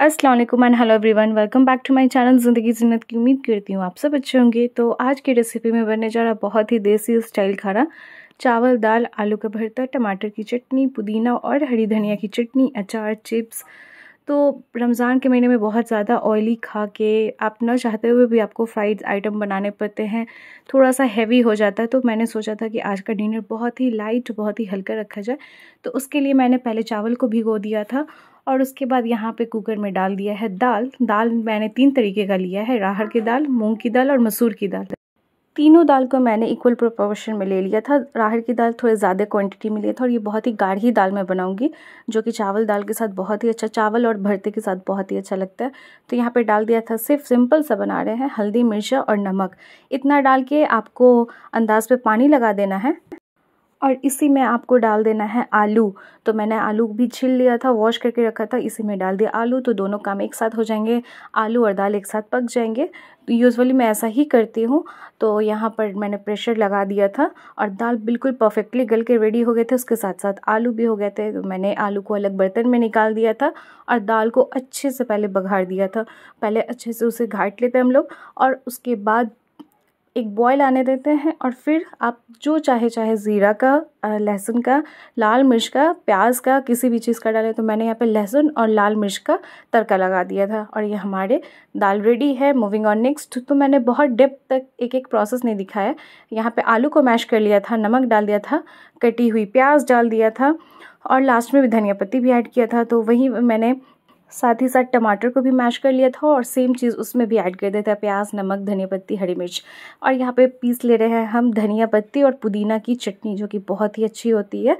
Aslam and hello everyone welcome back to my channel Zindagi Jinnat की उम्मीद करती हूँ आप सब अच्छे होंगे तो आज की रेसिपी में बनने जा रहा बहुत ही देसी स्टाइल खाना चावल दाल आलू का भरता टमाटर की चटनी पुदीना और हरी धनिया की चटनी अचार चिप्स तो रमज़ान के महीने में बहुत ज़्यादा ऑयली खा के आप ना चाहते हुए भी आपको फ्राइड आइटम बनाने पड़ते हैं थोड़ा सा हैवी हो जाता है तो मैंने सोचा था कि आज का डिनर बहुत ही लाइट बहुत ही हल्का रखा जाए तो उसके लिए मैंने पहले चावल को भिगो दिया था और उसके बाद यहाँ पे कुकर में डाल दिया है दाल दाल मैंने तीन तरीके का लिया है राहर की दाल मूंग की दाल और मसूर की दाल तीनों दाल को मैंने इक्वल प्रोपोर्शन में ले लिया था राहर की दाल थोड़े ज़्यादा क्वांटिटी में लिया था और ये बहुत ही गाढ़ी दाल मैं बनाऊंगी जो कि चावल दाल के साथ बहुत ही अच्छा चावल और भरते के साथ बहुत ही अच्छा लगता है तो यहाँ पे डाल दिया था सिर्फ सिंपल सा बना रहे हैं हल्दी मिर्चा और नमक इतना डाल के आपको अंदाज पर पानी लगा देना है और इसी में आपको डाल देना है आलू तो मैंने आलू भी छील लिया था वॉश करके रखा था इसी में डाल दिया आलू तो दोनों काम एक साथ हो जाएंगे आलू और दाल एक साथ पक जाएंगे तो यूजुअली मैं ऐसा ही करती हूँ तो यहाँ पर मैंने प्रेशर लगा दिया था और दाल बिल्कुल परफेक्टली गल के रेडी हो गए थे उसके साथ साथ आलू भी हो गए थे तो मैंने आलू को अलग बर्तन में निकाल दिया था और दाल को अच्छे से पहले बघाड़ दिया था पहले अच्छे से उसे घाट लेते हम लोग और उसके बाद एक बॉयल आने देते हैं और फिर आप जो चाहे चाहे ज़ीरा का लहसुन का लाल मिर्च का प्याज का किसी भी चीज़ का डालें तो मैंने यहाँ पे लहसुन और लाल मिर्च का तड़का लगा दिया था और ये हमारे दाल रेडी है मूविंग ऑन नेक्स्ट तो मैंने बहुत डिप तक एक एक प्रोसेस नहीं दिखाया यहाँ पे आलू को मैश कर लिया था नमक डाल दिया था कटी हुई प्याज डाल दिया था और लास्ट में भी धनिया पत्ती भी ऐड किया था तो वहीं मैंने साथ ही साथ टमाटर को भी मैश कर लिया था और सेम चीज़ उसमें भी ऐड कर दिया था प्याज नमक धनिया पत्ती हरी मिर्च और यहाँ पे पीस ले रहे हैं हम धनिया पत्ती और पुदीना की चटनी जो कि बहुत ही अच्छी होती है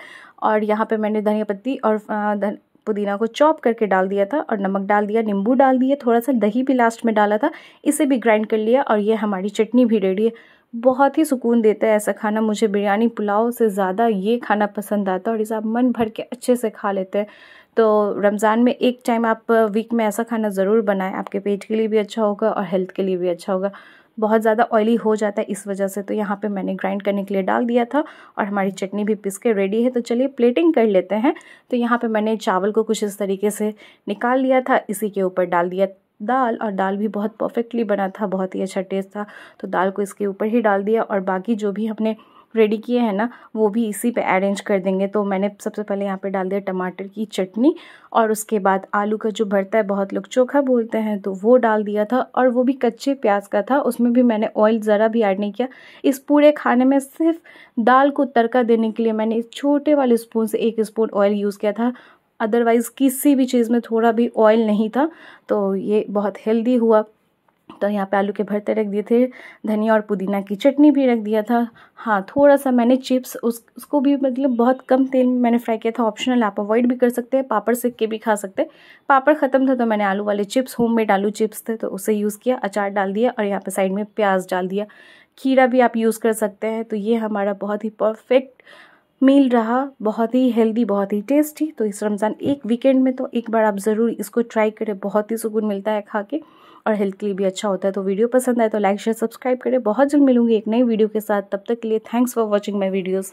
और यहाँ पे मैंने धनिया पत्ती और धन पुदीना को चॉप करके डाल दिया था और नमक डाल दिया नींबू डाल दिया थोड़ा सा दही भी लास्ट में डाला था इसे भी ग्राइंड कर लिया और ये हमारी चटनी भी रेडी है बहुत ही सुकून देता है ऐसा खाना मुझे बिरयानी पुलाव से ज़्यादा ये खाना पसंद आता है और इसे आप मन भर के अच्छे से खा लेते हैं तो रमज़ान में एक टाइम आप वीक में ऐसा खाना ज़रूर बनाएं आपके पेट के लिए भी अच्छा होगा और हेल्थ के लिए भी अच्छा होगा बहुत ज़्यादा ऑयली हो जाता है इस वजह से तो यहाँ पे मैंने ग्राइंड करने के लिए डाल दिया था और हमारी चटनी भी पिस के रेडी है तो चलिए प्लेटिंग कर लेते हैं तो यहाँ पे मैंने चावल को कुछ इस तरीके से निकाल लिया था इसी के ऊपर डाल दिया दाल और दाल भी बहुत परफेक्टली बना था बहुत ही अच्छा टेस्ट था तो दाल को इसके ऊपर ही डाल दिया और बाकी जो भी हमने रेडी किए हैं ना वो भी इसी पे अरेंज कर देंगे तो मैंने सबसे पहले यहाँ पे डाल दिया टमाटर की चटनी और उसके बाद आलू का जो भरता है बहुत लोग चोखा बोलते हैं तो वो डाल दिया था और वो भी कच्चे प्याज का था उसमें भी मैंने ऑयल ज़रा भी ऐड नहीं किया इस पूरे खाने में सिर्फ दाल को तड़का देने के लिए मैंने इस छोटे वाले स्पून से एक स्पून ऑयल यूज़ किया था अदरवाइज़ किसी भी चीज़ में थोड़ा भी ऑयल नहीं था तो ये बहुत हेल्दी हुआ तो यहाँ पे आलू के भरते रख दिए थे धनिया और पुदीना की चटनी भी रख दिया था हाँ थोड़ा सा मैंने चिप्स उस उसको भी मतलब बहुत कम तेल में मैंने फ्राई किया था ऑप्शनल आप अवॉइड भी कर सकते हैं पापड़ सेक के भी खा सकते हैं पापड़ ख़त्म था तो मैंने आलू वाले चिप्स होम मेड आलू चिप्स थे तो उसे यूज़ किया अचार डाल दिया और यहाँ पर साइड में प्याज डाल दिया खीरा भी आप यूज़ कर सकते हैं तो ये हमारा बहुत ही परफेक्ट मील रहा बहुत ही हेल्दी बहुत ही टेस्टी तो इस रमज़ान एक वीकेंड में तो एक बार आप ज़रूर इसको ट्राई करें बहुत ही सुकून मिलता है खा के और हेल्थ के लिए भी अच्छा होता है तो वीडियो पसंद आए तो लाइक शेयर सब्सक्राइब करें बहुत जल्द मिलूंगी एक नई वीडियो के साथ तब तक के लिए thanks for watching my videos